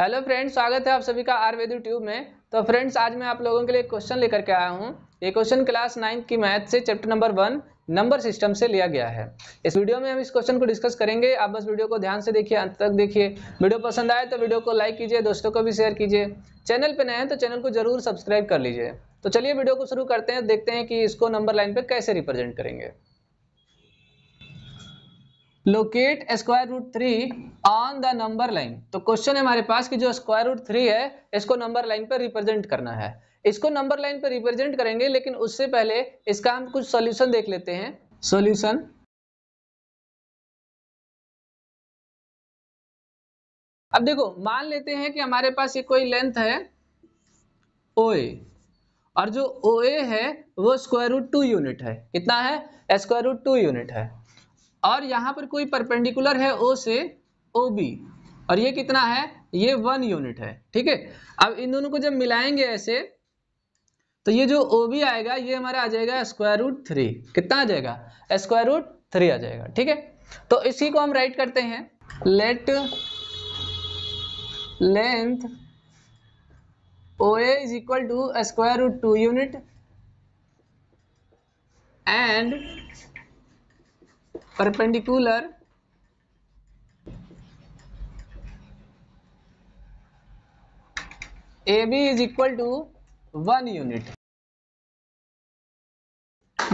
hello friends स्वागत है आप सभी का आयुर्वेद ट्यूब में तो फ्रेंड्स आज मैं आप लोगों के लिए क्वेश्चन लेकर के आया हूँ ये क्वेश्चन क्लास नाइन्थ की मैथ से chapter number one number system से लिया गया है इस वीडियो में हम इस क्वेश्चन को डिस्कस करेंगे आप बस वीडियो को ध्यान से देखिए अंत तक देखिए वीडियो पसंद आए तो वीडियो को लाइक कीजिए दोस्तों को भी शेयर कीजिए चैनल पर नए हैं तो चैनल को जरूर सब्सक्राइब कर लीजिए तो चलिए वीडियो को शुरू करते हैं देखते हैं कि इसको नंबर लाइन पर कैसे रिप्रेजेंट करेंगे locate square root three on the number line तो क्वेश्चन है हमारे पास कि जो स्क्वायर रूट थ्री है इसको नंबर लाइन पर रिप्रेजेंट करना है इसको नंबर लाइन पर रिप्रेजेंट करेंगे लेकिन उससे पहले इसका हम कुछ सॉल्यूशन देख लेते हैं सॉल्यूशन अब देखो मान लेते हैं कि हमारे पास ये कोई लेंथ है ओए और जो ओ ए है वो स्क्वायर रूट टू यूनिट है कितना है स्क्वायर रूट टू यूनिट है और यहाँ पर कोई परपेंडिकुलर है ओ से ओ बी और ये कितना है ये वन यूनिट है ठीक है अब इन दोनों को जब मिलाएंगे ऐसे तो ये जो ओ बी आएगा ये हमारा आ जाएगा स्क्वायर रूट थ्री कितना आ जाएगा स्क्वायर रूट थ्री आ जाएगा ठीक है तो इसी को हम राइट करते हैं let length O A is equal to square root two unit and perpendicular ab is equal to 1 unit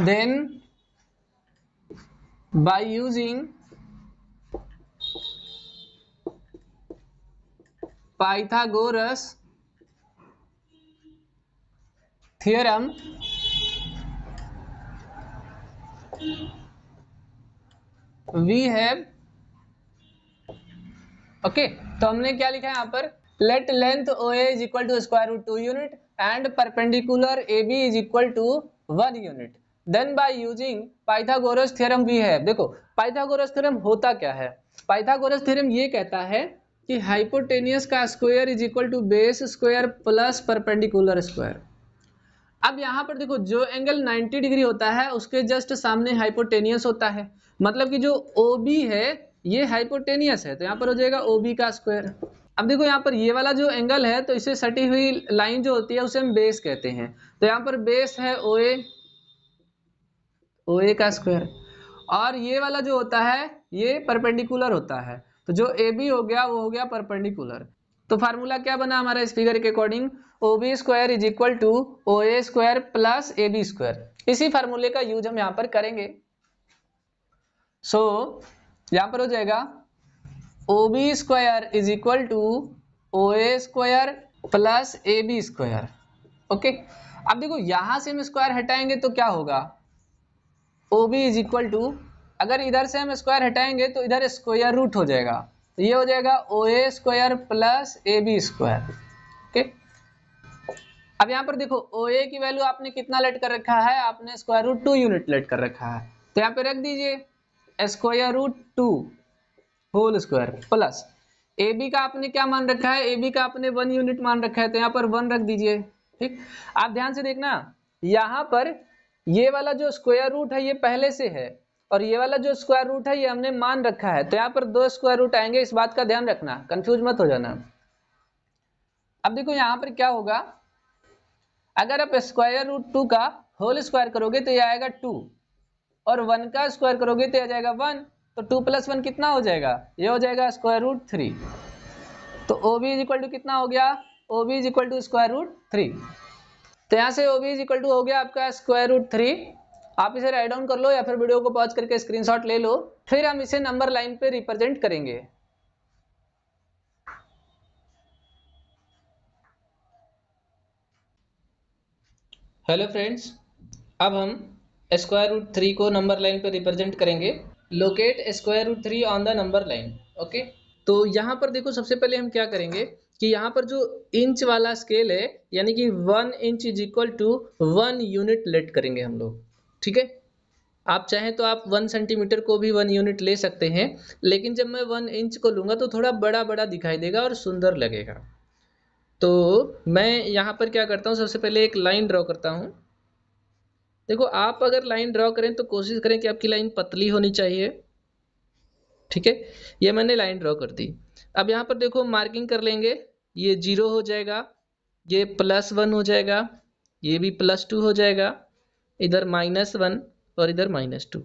then by using pythagoras theorem we have okay तो हमने क्या लिखा है यहाँ पर let length O A is equal to square root two unit and perpendicular A B is equal to one unit then by using Pythagoras theorem we have देखो Pythagoras theorem होता क्या है पाइथागोरस थ्योरम ये कहता है कि hypotenuse का square is equal to base square plus perpendicular square अब यहाँ पर देखो जो एंगल 90 डिग्री होता है उसके जस्ट सामने हाइपोटेनियस होता है मतलब कि जो ओ बी है ये हाइपोटेनियस है तो यहाँ पर हो जाएगा ओ बी का स्क्वायर अब देखो यहाँ पर ये वाला जो एंगल है तो इसे सटी हुई लाइन जो होती है उसे हम बेस कहते हैं तो यहाँ पर बेस है ओ ए ओ ए का स्क्वायर और ये वाला जो होता है ये परपेंडिकुलर होता है तो जो ए बी हो गया वो हो गया परपेंडिकुलर तो फार्मूला क्या बना हमारा इस फिगर के according O B square is equal to O A square plus A B square इसी फार्मूले का यूज हम यहाँ पर करेंगे सो so, यहां पर हो जाएगा O B square is equal to O A square plus A B square okay अब देखो यहां से हम स्क्वायर हटाएंगे तो क्या होगा O B is equal to अगर इधर से हम स्क्वायर हटाएंगे तो इधर स्क्वायर रूट हो जाएगा तो ये हो जाएगा O A square plus A B square okay अब यहां पर देखो ओ ए की वैल्यू आपने कितना लेट कर रखा है आपने square root two unit let कर रखा है तो यहां पर रख दीजिए square root two whole square plus A B का आपने क्या मान रखा है ए बी का आपने वन यूनिट मान रखा है तो यहाँ पर वन रख दीजिए ठीक आप ध्यान से देखना यहाँ पर ये वाला जो स्क्वायर रूट है ये पहले से है और ये वाला जो स्क्वायर रूट है ये हमने मान रखा है तो यहाँ पर दो स्क्वायर रूट आएंगे इस बात का ध्यान रखना कंफ्यूज मत हो जाना अब देखो यहाँ पर क्या होगा अगर आप स्क्वायर रूट टू का होल स्क्वायर करोगे तो ये आएगा टू और वन का स्क्वायर करोगे तो आ जाएगा वन तो टू प्लस वन कितना हो जाएगा ये हो जाएगा स्क्वायर रूट थ्री तो O B is equal to कितना हो गया O B is equal to square root three तो यहाँ से O B is equal to हो गया आपका स्क्वायर रूट थ्री आप इसे राइट डाउन कर लो या फिर वीडियो को पॉज करके स्क्रीनशॉट ले लो फिर हम इसे नंबर लाइन पर रिप्रेजेंट करेंगे हेलो फ्रेंड्स अब हम स्क्वायर रूट थ्री को नंबर लाइन पर रिप्रेजेंट करेंगे locate square root three on the number line okay तो यहाँ पर देखो सबसे पहले हम क्या करेंगे कि यहाँ पर जो इंच वाला स्केल है यानी कि one inch is equal to one unit let करेंगे हम लोग ठीक है आप चाहें तो आप वन सेंटीमीटर को भी वन यूनिट ले सकते हैं लेकिन जब मैं वन इंच को लूँगा तो थोड़ा बड़ा बड़ा दिखाई देगा और सुंदर लगेगा तो मैं यहाँ पर क्या करता हूँ सबसे पहले एक लाइन ड्रॉ करता हूँ देखो आप अगर लाइन ड्रॉ करें तो कोशिश करें कि आपकी लाइन पतली होनी चाहिए ठीक है ये मैंने लाइन ड्रॉ कर दी अब यहाँ पर देखो मार्किंग कर लेंगे ये जीरो हो जाएगा ये प्लस वन हो जाएगा ये भी प्लस टू हो जाएगा इधर माइनस वन और इधर माइनस टू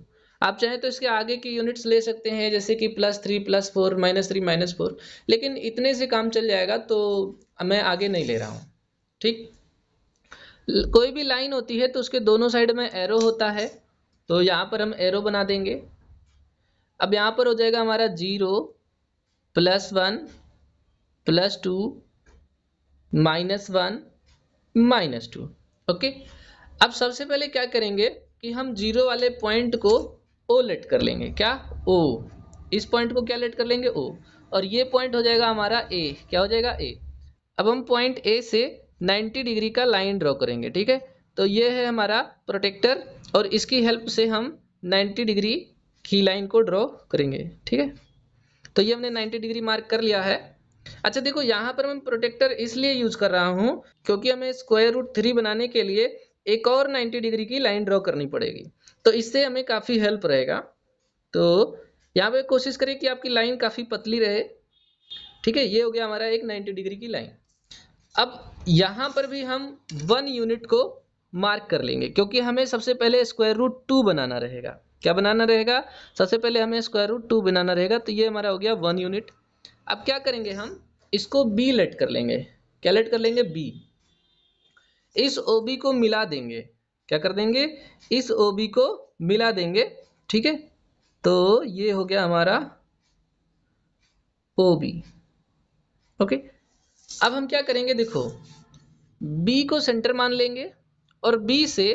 आप चाहें तो इसके आगे की यूनिट्स ले सकते हैं जैसे कि plus three plus four minus three minus four लेकिन इतने से काम चल जाएगा तो मैं आगे नहीं ले रहा हूँ ठीक कोई भी लाइन होती है तो उसके दोनों साइड में एरो होता है तो यहाँ पर हम एरो बना देंगे अब यहाँ पर हो जाएगा हमारा zero plus one plus two minus one minus two okay अब सबसे पहले क्या करेंगे कि हम जीरो वाले पॉइंट को ओ लेट कर लेंगे क्या ओ इस पॉइंट को क्या लेट कर लेंगे ओ और ये पॉइंट हो जाएगा हमारा ए क्या हो जाएगा ए अब हम पॉइंट ए से 90 डिग्री का लाइन ड्रॉ करेंगे ठीक है तो ये है हमारा प्रोटेक्टर और इसकी हेल्प से हम 90 डिग्री की लाइन को ड्रॉ करेंगे ठीक है तो ये हमने 90 डिग्री मार्क कर लिया है अच्छा देखो यहाँ पर मैं प्रोटेक्टर इसलिए यूज कर रहा हूँ क्योंकि हमें स्क्वायर रूट थ्री बनाने के लिए एक और 90 डिग्री की लाइन ड्रॉ करनी पड़ेगी तो इससे हमें काफ़ी हेल्प रहेगा तो यहाँ पर कोशिश करें कि आपकी लाइन काफ़ी पतली रहे ठीक है ये हो गया हमारा एक 90 डिग्री की लाइन अब यहाँ पर भी हम वन यूनिट को मार्क कर लेंगे क्योंकि हमें सबसे पहले स्क्वायर रूट टू बनाना रहेगा क्या बनाना रहेगा सबसे पहले हमें स्क्वायर रूट टू बनाना रहेगा तो ये हमारा हो गया वन यूनिट अब क्या करेंगे हम इसको बी लेट कर लेंगे क्या लेट कर लेंगे बी इस ओ बी को मिला देंगे क्या कर देंगे इस ओ बी को मिला देंगे ठीक है तो ये हो गया हमारा ओ बी ओके अब हम क्या करेंगे देखो बी को सेंटर मान लेंगे और बी से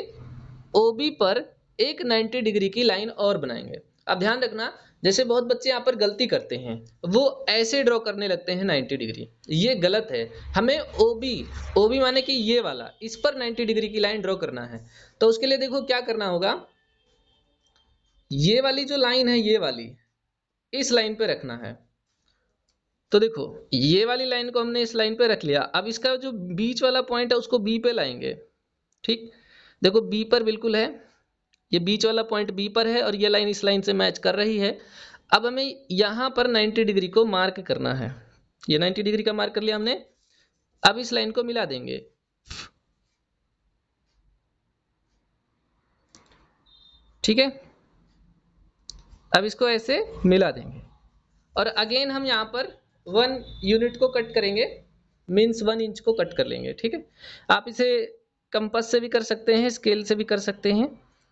ओ बी पर एक 90 डिग्री की लाइन और बनाएंगे अब ध्यान रखना जैसे बहुत बच्चे यहाँ पर गलती करते हैं वो ऐसे ड्रॉ करने लगते हैं 90 डिग्री ये गलत है हमें ओ बी ओ बी माने कि ये वाला इस पर 90 डिग्री की लाइन ड्रॉ करना है तो उसके लिए देखो क्या करना होगा ये वाली जो लाइन है ये वाली इस लाइन पे रखना है तो देखो ये वाली लाइन को हमने इस लाइन पे रख लिया अब इसका जो बीच वाला पॉइंट है उसको बी पे लाएंगे ठीक देखो बी पर बिल्कुल है ये बीच वाला पॉइंट बी पर है और ये लाइन इस लाइन से मैच कर रही है अब हमें यहाँ पर 90 डिग्री को मार्क करना है ये 90 डिग्री का मार्क कर लिया हमने अब इस लाइन को मिला देंगे ठीक है अब इसको ऐसे मिला देंगे और अगेन हम यहां पर वन यूनिट को कट करेंगे मीन्स वन इंच को कट कर लेंगे ठीक है आप इसे कंपस से भी कर सकते हैं स्केल से भी कर सकते हैं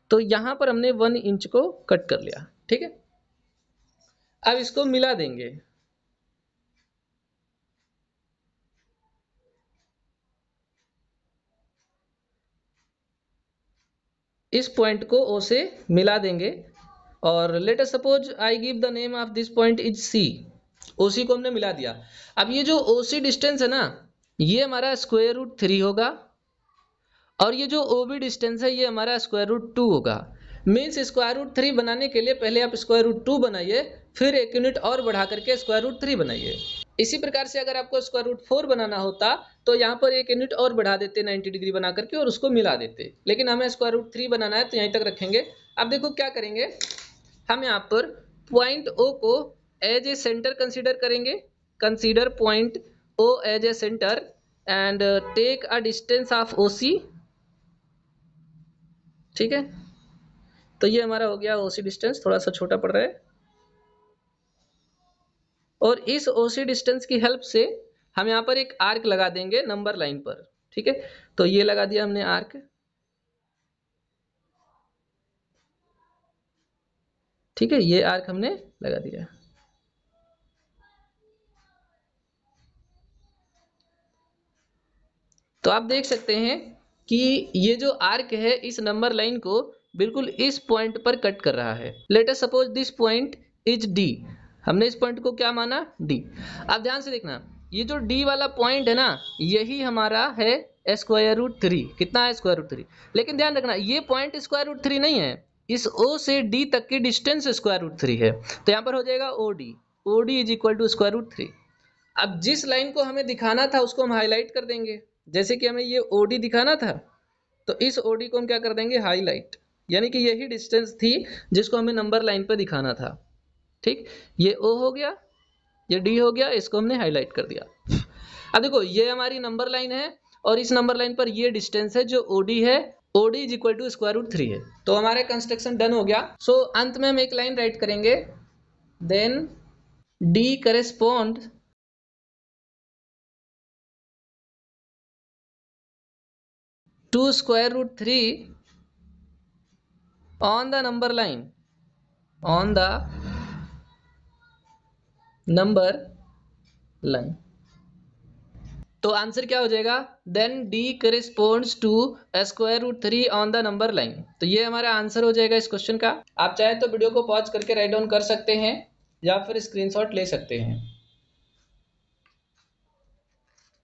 तो यहाँ पर हमने वन इंच को कट कर लिया ठीक है अब इसको मिला देंगे इस पॉइंट को ओ से मिला देंगे और later suppose I give the name of this point is C O को हमने मिला दिया अब ये जो ओ डिस्टेंस है ना ये हमारा स्क्वायर रूट थ्री होगा और ये जो ओ डिस्टेंस है ये हमारा स्क्वायर रूट टू होगा मीन्स स्क्वायर रूट थ्री बनाने के लिए पहले आप स्क्वायर रूट टू बनाइए फिर एक यूनिट और बढ़ा करके स्क्वायर रूट थ्री बनाइए इसी प्रकार से अगर आपको स्क्वायर रूट फोर बनाना होता तो यहाँ पर एक यूनिट और बढ़ा देते 90 डिग्री बना करके और उसको मिला देते लेकिन हमें स्क्वायर रूट थ्री बनाना है तो यहीं तक रखेंगे अब देखो क्या करेंगे हम यहाँ पर पॉइंट ओ को एज ए सेंटर कंसीडर करेंगे consider point O as a centre and take a distance of O C ठीक है तो ये हमारा हो गया ओ सी डिस्टेंस थोड़ा सा छोटा पड़ रहा है और इस ओ सी डिस्टेंस की हेल्प से हम यहाँ पर एक आर्क लगा देंगे नंबर लाइन पर ठीक है तो ये लगा दिया हमने आर्क ठीक है ये आर्क हमने लगा दिया तो आप देख सकते हैं कि ये जो आर्क है इस नंबर लाइन को बिल्कुल इस पॉइंट पर कट कर रहा है later suppose this point is D हमने इस पॉइंट को क्या माना डी आप ध्यान से देखना ये जो डी वाला पॉइंट है ना यही हमारा है स्क्वायर रूट थ्री कितना है स्क्वायर रूट थ्री लेकिन ध्यान रखना ये पॉइंट स्क्वायर रूट थ्री नहीं है इस ओ से डी तक की डिस्टेंस स्क्वायर रूट थ्री है तो यहाँ पर हो जाएगा O D O D is equal to square root three अब जिस लाइन को हमें दिखाना था उसको हम हाईलाइट कर देंगे जैसे कि हमें ये ओ दिखाना था तो इस ओ को हम क्या कर देंगे हाईलाइट यानी कि यही डिस्टेंस थी जिसको हमें नंबर लाइन पर दिखाना था ठीक ये ओ हो गया ये डी हो गया इसको हमने हाईलाइट कर दिया अब देखो ये हमारी नंबर लाइन है और इस नंबर लाइन पर ये डिस्टेंस है जो ओ है O D is equal to square root three है तो हमारा कंस्ट्रक्शन डन हो गया सो so, अंत में हम एक लाइन राइट करेंगे then D correspond 2 square root 3 on the number line on the number line तो आंसर क्या हो जाएगा then D corresponds to square root three on the number line तो ये हमारा आंसर हो जाएगा इस क्वेश्चन का आप चाहे तो वीडियो को पॉज करके राइट डाउन कर सकते हैं या फिर स्क्रीनशॉट ले सकते हैं